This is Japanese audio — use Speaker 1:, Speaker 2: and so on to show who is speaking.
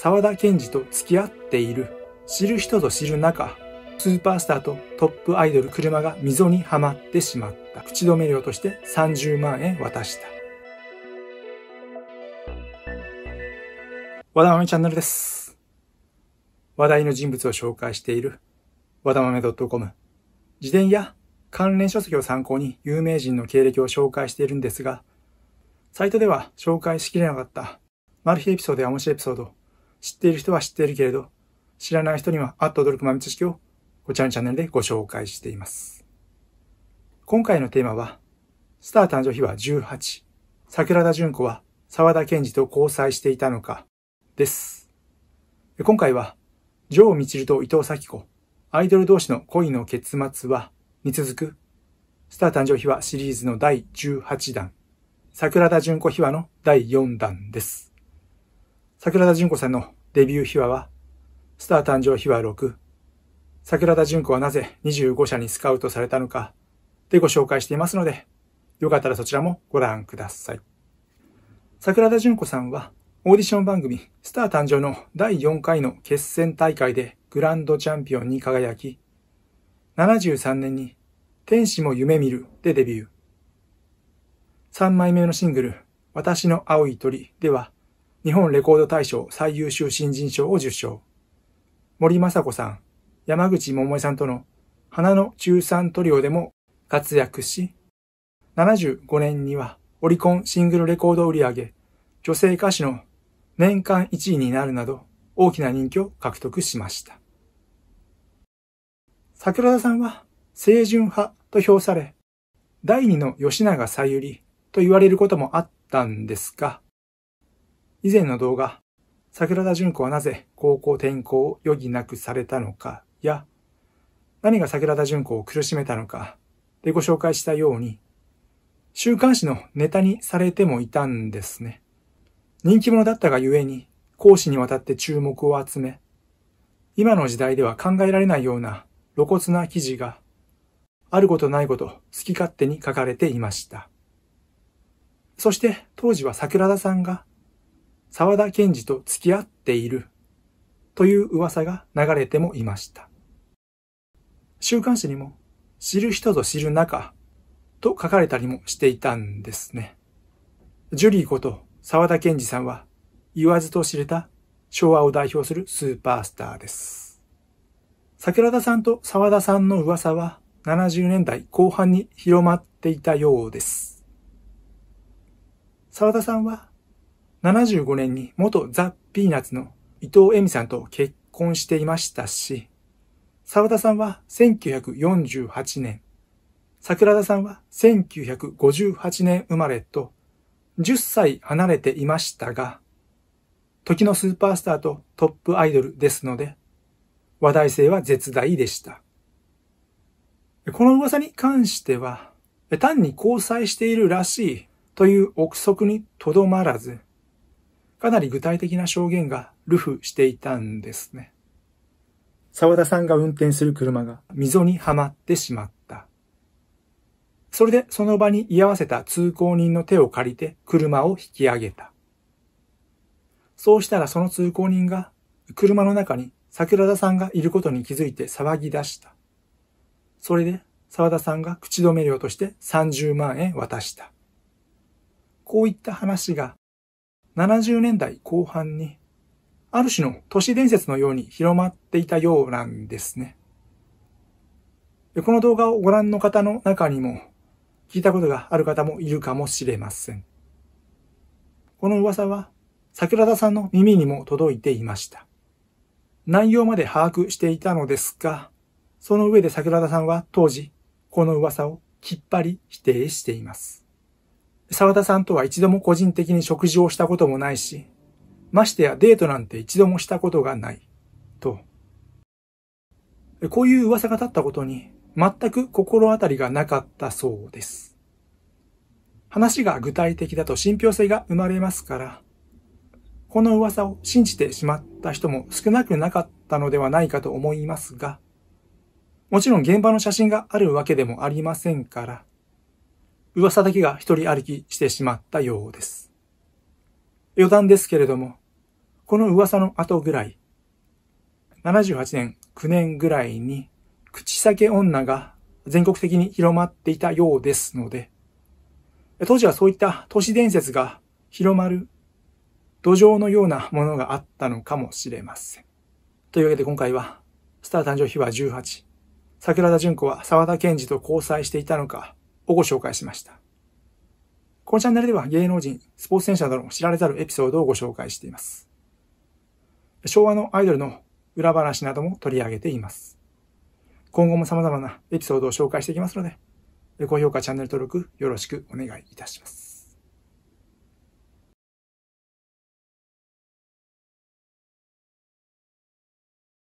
Speaker 1: 沢田研二と付き合っている。知る人ぞ知る中、スーパースターとトップアイドル車が溝にはまってしまった。口止め料として30万円渡した。和田豆チャンネルです。話題の人物を紹介している和田豆 .com。自伝や関連書籍を参考に有名人の経歴を紹介しているんですが、サイトでは紹介しきれなかったマル秘エピソードや面白いエピソード、知っている人は知っているけれど、知らない人にはあっと驚く豆知識をこちらのチャンネルでご紹介しています。今回のテーマは、スター誕生秘話18、桜田淳子は沢田賢治と交際していたのか、です。今回は、ジョー・ミチルと伊藤咲子、アイドル同士の恋の結末は、に続く、スター誕生秘話シリーズの第18弾、桜田淳子秘話の第4弾です。桜田淳子さんのデビュー秘話は、スター誕生秘話6、桜田淳子はなぜ25社にスカウトされたのかでご紹介していますので、よかったらそちらもご覧ください。桜田淳子さんは、オーディション番組、スター誕生の第4回の決戦大会でグランドチャンピオンに輝き、73年に天使も夢見るでデビュー。3枚目のシングル、私の青い鳥では、日本レコード大賞最優秀新人賞を受賞。森雅子さん、山口百恵さんとの花の中3トリオでも活躍し、75年にはオリコンシングルレコード売り上げ、女性歌手の年間1位になるなど大きな人気を獲得しました。桜田さんは清純派と評され、第二の吉永さゆりと言われることもあったんですが、以前の動画、桜田淳子はなぜ高校転校を余儀なくされたのかや、何が桜田淳子を苦しめたのかでご紹介したように、週刊誌のネタにされてもいたんですね。人気者だったがゆえに、講師にわたって注目を集め、今の時代では考えられないような露骨な記事が、あることないこと好き勝手に書かれていました。そして当時は桜田さんが沢田賢治と付き合っているという噂が流れてもいました。週刊誌にも知る人ぞ知る中と書かれたりもしていたんですね。ジュリーこと沢田賢治さんは言わずと知れた昭和を代表するスーパースターです。桜田さんと沢田さんの噂は70年代後半に広まっていたようです。沢田さんは75年に元ザ・ピーナッツの伊藤恵美さんと結婚していましたし、沢田さんは1948年、桜田さんは1958年生まれと10歳離れていましたが、時のスーパースターとトップアイドルですので、話題性は絶大でした。この噂に関しては、単に交際しているらしいという憶測にとどまらず、かなり具体的な証言がルフしていたんですね。沢田さんが運転する車が溝にはまってしまった。それでその場に居合わせた通行人の手を借りて車を引き上げた。そうしたらその通行人が車の中に桜田さんがいることに気づいて騒ぎ出した。それで沢田さんが口止め料として30万円渡した。こういった話が70年代後半に、ある種の都市伝説のように広まっていたようなんですね。この動画をご覧の方の中にも、聞いたことがある方もいるかもしれません。この噂は、桜田さんの耳にも届いていました。内容まで把握していたのですが、その上で桜田さんは当時、この噂をきっぱり否定しています。沢田さんとは一度も個人的に食事をしたこともないし、ましてやデートなんて一度もしたことがない、と。こういう噂が立ったことに、全く心当たりがなかったそうです。話が具体的だと信憑性が生まれますから、この噂を信じてしまった人も少なくなかったのではないかと思いますが、もちろん現場の写真があるわけでもありませんから、噂だけが一人歩きしてしまったようです。余談ですけれども、この噂の後ぐらい、78年、9年ぐらいに、口裂け女が全国的に広まっていたようですので、当時はそういった都市伝説が広まる土壌のようなものがあったのかもしれません。というわけで今回は、スター誕生日は18、桜田淳子は沢田賢治と交際していたのか、をご紹介しました。このチャンネルでは芸能人、スポーツ選手などの知られざるエピソードをご紹介しています。昭和のアイドルの裏話なども取り上げています。今後も様々なエピソードを紹介していきますので、高評価、チャンネル登録よろしくお願いいたします。